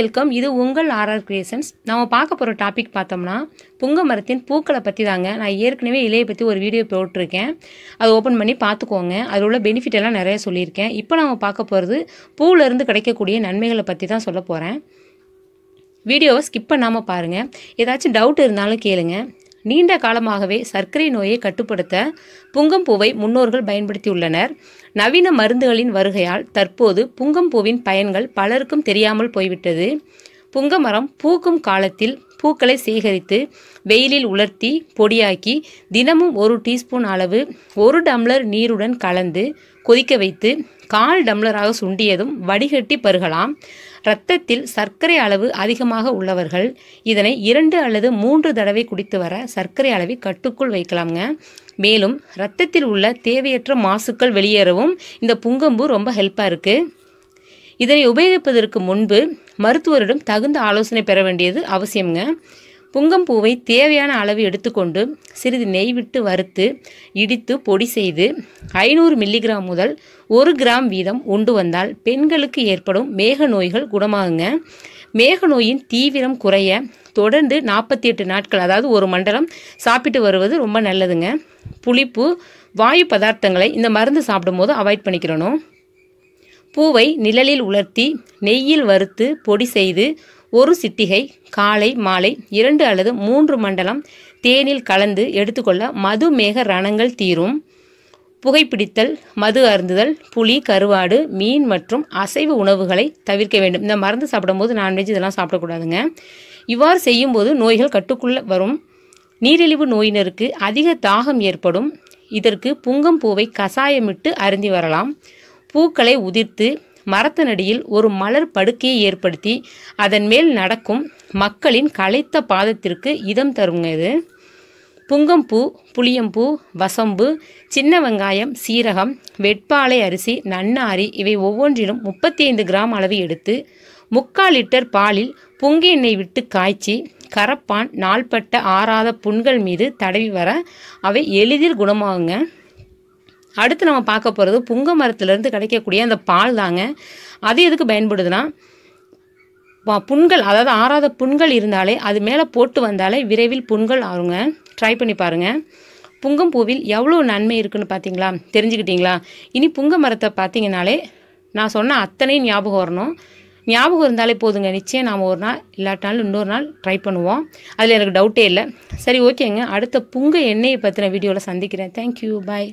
welcome இது உங்கள் RR creations நம்ம பார்க்க போகிற டாபிக் பார்த்தோம்னா புங்க மரத்தின் பூக்களை பற்றி தாங்க நான் ஏற்கனவே இலையை பற்றி ஒரு வீடியோ போட்டிருக்கேன் அதை ஓப்பன் பண்ணி பார்த்துக்கோங்க அதில் உள்ள பெனிஃபிட் எல்லாம் நிறைய சொல்லியிருக்கேன் இப்போ நம்ம பார்க்க போகிறது பூவிலேருந்து கிடைக்கக்கூடிய நன்மைகளை பற்றி தான் சொல்ல போகிறேன் வீடியோவை ஸ்கிப் பண்ணாமல் பாருங்கள் ஏதாச்சும் டவுட் இருந்தாலும் கேளுங்கள் நீண்ட காலமாகவே சர்க்கரை நோயை கட்டுப்படுத்த புங்கம்பூவை முன்னோர்கள் பயன்படுத்தியுள்ளனர் நவீன மருந்துகளின் வருகையால் தற்போது புங்கம்பூவின் பயன்கள் பலருக்கும் தெரியாமல் போய்விட்டது புங்கமரம் பூக்கும் காலத்தில் பூக்களை சேகரித்து வெயிலில் உலர்த்தி பொடியாக்கி தினமும் ஒரு டீஸ்பூன் அளவு ஒரு டம்ளர் நீருடன் கலந்து கொதிக்க வைத்து கால் டம்ளராக சுண்டியதும் வடிகட்டி பருகலாம் இரத்தத்தில் சர்க்கரை அளவு அதிகமாக உள்ளவர்கள் இதனை இரண்டு அல்லது மூன்று தடவை குடித்து வர சர்க்கரை அளவை கட்டுக்குள் வைக்கலாம்ங்க மேலும் இரத்தத்தில் உள்ள தேவையற்ற மாசுக்கள் வெளியேறவும் இந்த புங்கம்பூ ரொம்ப ஹெல்ப்பாக இருக்குது இதனை உபயோகிப்பதற்கு முன்பு மருத்துவரிடம் தகுந்த ஆலோசனை பெற வேண்டியது அவசியம்ங்க புங்கம் பூவை தேவையான அளவு எடுத்துக்கொண்டு சிறிது நெய் விட்டு வறுத்து இடித்து பொடி செய்து ஐநூறு மில்லிகிராம் முதல் ஒரு கிராம் வீதம் உண்டு வந்தால் பெண்களுக்கு ஏற்படும் மேக நோய்கள் குணமாகுங்க மேக நோயின் தீவிரம் குறைய தொடர்ந்து நாற்பத்தி எட்டு நாட்கள் அதாவது ஒரு மண்டலம் சாப்பிட்டு வருவது ரொம்ப நல்லதுங்க புளிப்பு வாயு பதார்த்தங்களை இந்த மருந்து சாப்பிடும்போது அவாய்ட் பண்ணிக்கிறணும் பூவை நிழலில் உலர்த்தி நெய்யில் வறுத்து பொடி செய்து ஒரு சிட்டிகை காலை மாலை இரண்டு அல்லது மூன்று மண்டலம் தேனில் கலந்து எடுத்துக்கொள்ள மதுமேக ரணங்கள் தீரும் புகைப்பிடித்தல் மது அருந்துதல் புளி கருவாடு மீன் மற்றும் அசைவு உணவுகளை தவிர்க்க வேண்டும் இந்த மருந்து சாப்பிடும்போது நான்வெஜ் இதெல்லாம் சாப்பிடக்கூடாதுங்க இவ்வாறு செய்யும்போது நோய்கள் கட்டுக்குள்ளே வரும் நீரிழிவு நோயினருக்கு அதிக தாகம் ஏற்படும் இதற்கு புங்கம் பூவை கசாயமிட்டு அருந்தி வரலாம் பூக்களை உதிர்த்து மரத்தினடியில் ஒரு மலர் படுக்கையை ஏற்படுத்தி அதன் மேல் நடக்கும் மக்களின் களைத்த பாதத்திற்கு இதம் தருங்க இது புங்கம்பூ புளியம்பூ வசம்பு சின்ன வெங்காயம் சீரகம் வெட்பாலை அரிசி நன்னாரி இவை ஒவ்வொன்றிலும் முப்பத்தி ஐந்து கிராம் அளவு எடுத்து முக்கால் லிட்டர் பாலில் புங்கு எண்ணெய் விட்டு காய்ச்சி கரப்பான் நாள்பட்ட ஆறாத புண்கள் மீது தடவி வர அவை எளிதில் குணமாகுங்க அடுத்து நம்ம பார்க்க போகிறது புங்க மரத்துலேருந்து கிடைக்கக்கூடிய அந்த பால் தாங்க அது எதுக்கு பயன்படுதுன்னா புண்கள் அதாவது ஆறாத புண்கள் இருந்தாலே அது மேலே போட்டு வந்தாலே விரைவில் புண்கள் ஆறுங்க ட்ரை பண்ணி பாருங்கள் புங்கம் பூவில் எவ்வளோ நன்மை இருக்குதுன்னு பார்த்தீங்களா தெரிஞ்சுக்கிட்டீங்களா இனி புங்க மரத்தை பார்த்தீங்கனாலே நான் சொன்ன அத்தனை ஞாபகம் வரணும் ஞாபகம் இருந்தாலே போதுங்க நிச்சயம் நாம் ஒரு நாள் இல்லாட்டாலும் இன்னொரு நாள் ட்ரை பண்ணுவோம் அதில் எனக்கு டவுட்டே இல்லை சரி ஓகேங்க அடுத்த புங்க எண்ணெயை பற்றின வீடியோவில் சந்திக்கிறேன் தேங்க்யூ பாய்